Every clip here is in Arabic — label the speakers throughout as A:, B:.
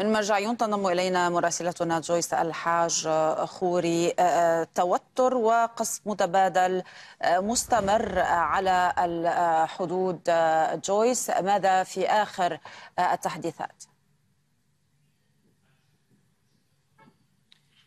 A: من مرجع ينضم الينا مراسلتنا جويس الحاج خوري آه، آه، توتر وقصف متبادل آه، مستمر على الحدود جويس ماذا في اخر التحديثات؟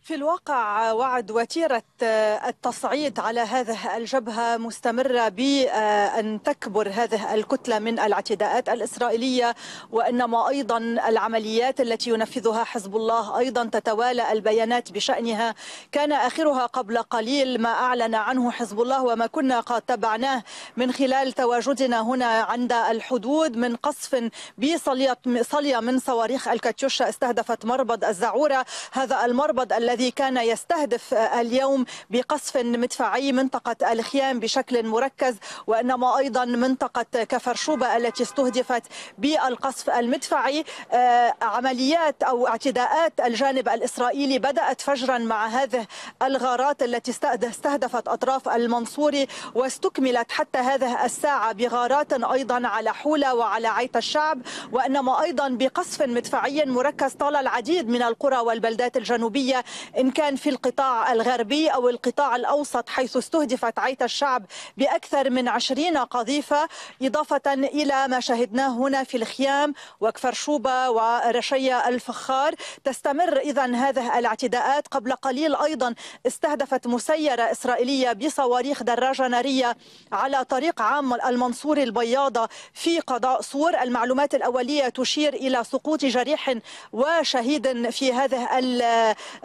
A: في الواقع وعد وتيرة آه، التصعيد على هذه الجبهة مستمرة بأن تكبر هذه الكتلة من الاعتداءات الإسرائيلية وإنما أيضا العمليات التي ينفذها حزب الله أيضا تتوالى البيانات بشأنها كان آخرها قبل قليل ما أعلن عنه حزب الله وما كنا قد تبعناه من خلال تواجدنا هنا عند الحدود من قصف بصلية من صواريخ الكاتيوشا استهدفت مربض الزعورة هذا المربض الذي الذي كان يستهدف اليوم بقصف مدفعي منطقة الخيام بشكل مركز وإنما أيضا منطقة كفرشوبة التي استهدفت بالقصف المدفعي آه، عمليات أو اعتداءات الجانب الإسرائيلي بدأت فجرا مع هذه الغارات التي استهدفت أطراف المنصوري واستكملت حتى هذه الساعة بغارات أيضا على حولة وعلى عيت الشعب وإنما أيضا بقصف مدفعي مركز طال العديد من القرى والبلدات الجنوبية إن كان في القطاع الغربي أو القطاع الأوسط حيث استهدفت عيت الشعب بأكثر من عشرين قذيفة إضافة إلى ما شهدناه هنا في الخيام وكفر شوبة ورشية الفخار تستمر إذا هذه الاعتداءات قبل قليل أيضا استهدفت مسيرة إسرائيلية بصواريخ دراجة نارية على طريق عام المنصور البياضة في قضاء صور المعلومات الأولية تشير إلى سقوط جريح وشهيد في هذه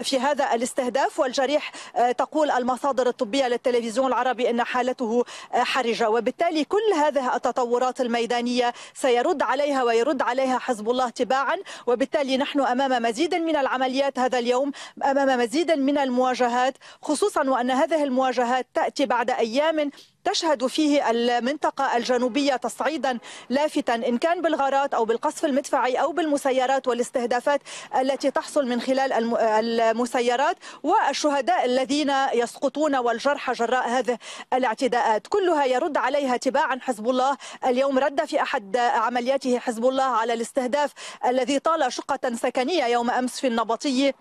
A: في هذا هذا الاستهداف والجريح آه، تقول المصادر الطبية للتلفزيون العربي أن حالته آه، حرجة وبالتالي كل هذه التطورات الميدانية سيرد عليها ويرد عليها حزب الله تباعا وبالتالي نحن أمام مزيد من العمليات هذا اليوم أمام مزيد من المواجهات خصوصا وأن هذه المواجهات تأتي بعد أيام تشهد فيه المنطقة الجنوبية تصعيدا لافتا إن كان بالغارات أو بالقصف المدفعي أو بالمسيرات والاستهدافات التي تحصل من خلال المسيرات والشهداء الذين يسقطون والجرحى جراء هذه الاعتداءات كلها يرد عليها تباعا حزب الله اليوم رد في أحد عملياته حزب الله على الاستهداف الذي طال شقة سكنية يوم أمس في النبطية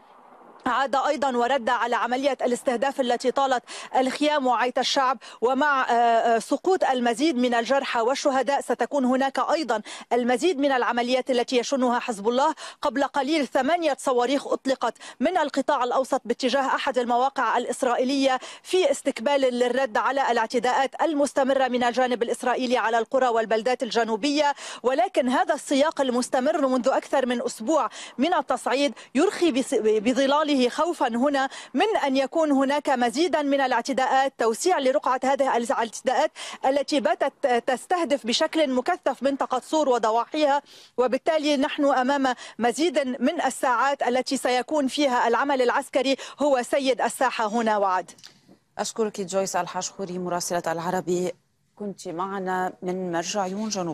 A: عاد ايضا ورد على عمليه الاستهداف التي طالت الخيام وعيت الشعب ومع آه، آه، سقوط المزيد من الجرحى والشهداء ستكون هناك ايضا المزيد من العمليات التي يشنها حزب الله قبل قليل ثمانيه صواريخ اطلقت من القطاع الاوسط باتجاه احد المواقع الاسرائيليه في استقبال للرد على الاعتداءات المستمره من الجانب الاسرائيلي على القرى والبلدات الجنوبيه ولكن هذا السياق المستمر منذ اكثر من اسبوع من التصعيد يرخي بظلال دخوله خوفا هنا من أن يكون هناك مزيدا من الاعتداءات توسيع لرقعة هذه الاعتداءات التي باتت تستهدف بشكل مكثف منطقة صور وضواحيها وبالتالي نحن أمام مزيد من الساعات التي سيكون فيها العمل العسكري هو سيد الساحة هنا وعد أشكرك جويس الحشخوري مراسلة العربي كنت معنا من مرجع جنوب